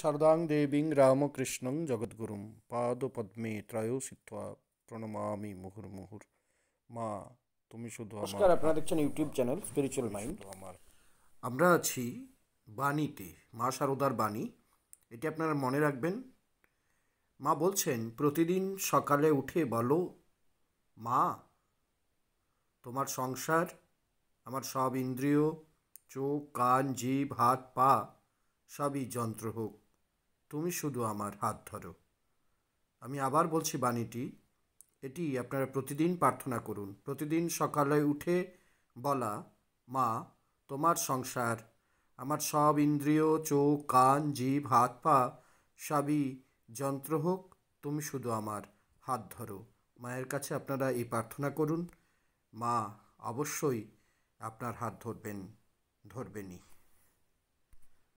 शरणिं দেবীং রামকৃষ্ণং জগদ্গুরুং পাদ পদ্মে ত্রয়ো সিদ্ধা প্রণমামি মুহুর মা তুমি শুধু নমস্কার আপনারা দেখছেন ইউটিউব চ্যানেল স্পিরিচুয়াল মাইন্ড আমার আমরা আছি বাণীতে মা শারদার বাণী এটি আপনারা মনে রাখবেন মা বলছেন প্রতিদিন সকালে উঠে বলো মা তোমার সংসার আমার সব ইন্দ্রিয় চোখ কান জিভ হাত পা সবই যন্ত্র হোক তুমি শুধু আমার হাত ধরো আমি আবার বলছি বাণীটি এটি আপনারা প্রতিদিন প্রার্থনা করুন প্রতিদিন সকালে উঠে বলা মা তোমার সংসার আমার সব ইন্দ্রিয় চোখ কান জীব হাত পা সবই যন্ত্র হোক তুমি শুধু আমার হাত ধরো মায়ের কাছে আপনারা এই প্রার্থনা করুন মা অবশ্যই আপনার হাত ধরবেন ধরবেনই